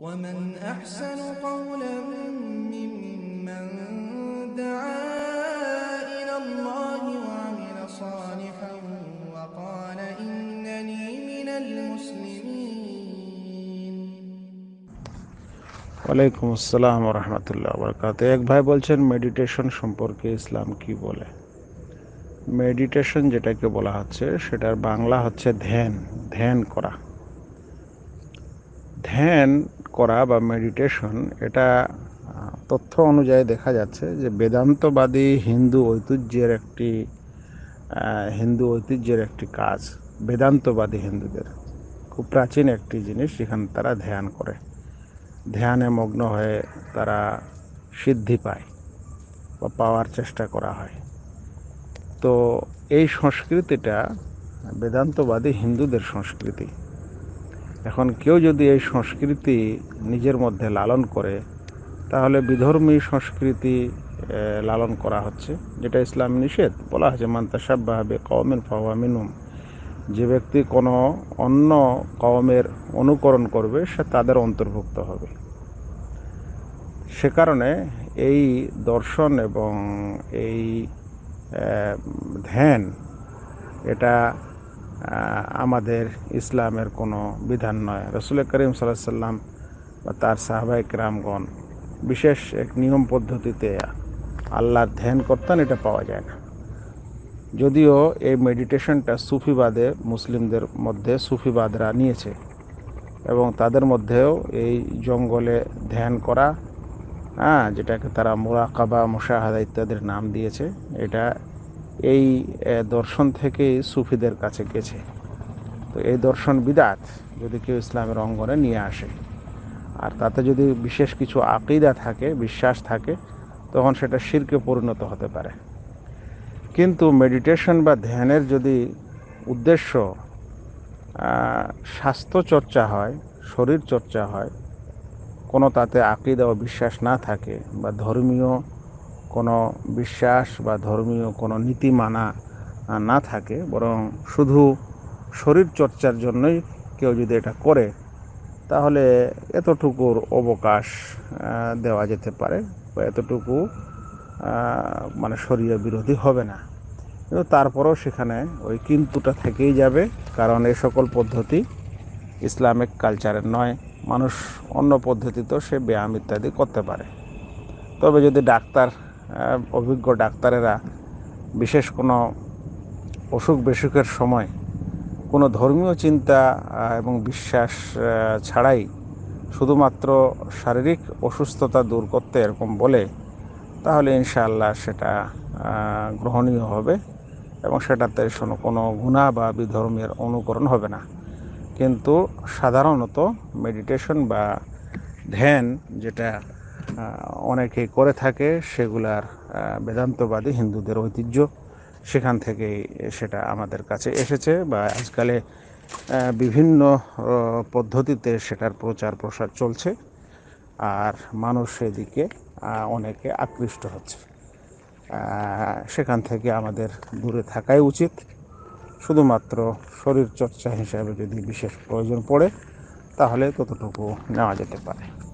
ومن أحسن قولا ممن دعا إلى الله وعمل صالحا وقال إنني من المسلمين ওয়ালাইকুম আসসালাম রহমতুল্লাহ বরকাত এক ভাই বলছেন মেডিটেশন সম্পর্কে ইসলাম কি বলে মেডিটেশন যেটাকে বলা হচ্ছে সেটার বাংলা হচ্ছে ধ্যান ধ্যান করা ধ্যান করা বা মেডিটেশন এটা তথ্য অনুযায়ী দেখা যাচ্ছে যে বেদান্তবাদী হিন্দু ঐতিহ্যের একটি হিন্দু ঐতিহ্যের একটি কাজ বেদান্তবাদী হিন্দুদের খুব প্রাচীন একটি জিনিস যেখানে তারা ধ্যান করে ধ্যানে মগ্ন হয়ে তারা সিদ্ধি পায় বা পাওয়ার চেষ্টা করা হয় তো এই সংস্কৃতিটা বেদান্তবাদী হিন্দুদের সংস্কৃতি এখন কেউ যদি এই সংস্কৃতি নিজের মধ্যে লালন করে তাহলে বিধর্মী সংস্কৃতি লালন করা হচ্ছে যেটা ইসলাম নিষেধ বলা হয়েছে মান্তাসাব্বা হবে কওমেন ফাওয়া মিনুম যে ব্যক্তি কোনো অন্য কওমের অনুকরণ করবে সে তাদের অন্তর্ভুক্ত হবে সে কারণে এই দর্শন এবং এই ধ্যান এটা আমাদের ইসলামের কোনো বিধান নয় রসুল করিম সাল্লাম বা তার সাহাবাই রামগণ বিশেষ এক নিয়ম পদ্ধতিতে আল্লাহর ধ্যান করতেন এটা পাওয়া যায় না যদিও এই মেডিটেশনটা সুফিবাদে মুসলিমদের মধ্যে সুফিবাদরা নিয়েছে এবং তাদের মধ্যেও এই জঙ্গলে ধ্যান করা হ্যাঁ যেটাকে তারা মোরাকাবা মোশাহাদা ইত্যাদির নাম দিয়েছে এটা এই দর্শন থেকে সুফিদের কাছে গেছে তো এই দর্শন বিদাত যদি কেউ ইসলামের অঙ্গনে নিয়ে আসে আর তাতে যদি বিশেষ কিছু আকিদা থাকে বিশ্বাস থাকে তখন সেটা শিরকে পরিণত হতে পারে কিন্তু মেডিটেশন বা ধ্যানের যদি উদ্দেশ্য স্বাস্থ্য চর্চা হয় শরীর চর্চা হয় কোনো তাতে আকিদা ও বিশ্বাস না থাকে বা ধর্মীয় কোনো বিশ্বাস বা ধর্মীয় কোনো নীতি মানা না থাকে বরং শুধু শরীর চর্চার জন্যই কেউ যদি এটা করে তাহলে এতটুকুর অবকাশ দেওয়া যেতে পারে বা এতটুকু মানে শরীর বিরোধী হবে না কিন্তু তারপরেও সেখানে ওই কিন্তুটা থেকেই যাবে কারণ এ সকল পদ্ধতি ইসলামিক কালচারের নয় মানুষ অন্য পদ্ধতিতেও সে ব্যায়াম ইত্যাদি করতে পারে তবে যদি ডাক্তার অভিজ্ঞ ডাক্তারেরা বিশেষ কোনো অসুখ বিসুখের সময় কোনো ধর্মীয় চিন্তা এবং বিশ্বাস ছাড়াই শুধুমাত্র শারীরিক অসুস্থতা দূর করতে এরকম বলে তাহলে ইনশাআল্লাহ সেটা গ্রহণীয় হবে এবং সেটাতে কোনো গুণা বা বিধর্মের অনুকরণ হবে না কিন্তু সাধারণত মেডিটেশন বা ধ্যান যেটা অনেকে করে থাকে সেগুলার বেদান্তবাদী হিন্দুদের ঐতিহ্য সেখান থেকেই সেটা আমাদের কাছে এসেছে বা আজকালে বিভিন্ন পদ্ধতিতে সেটার প্রচার প্রসার চলছে আর মানুষ সেদিকে অনেকে আকৃষ্ট হচ্ছে সেখান থেকে আমাদের দূরে থাকাই উচিত শুধুমাত্র শরীর চর্চা হিসাবে যদি বিশেষ প্রয়োজন পড়ে তাহলে ততটুকু নেওয়া যেতে পারে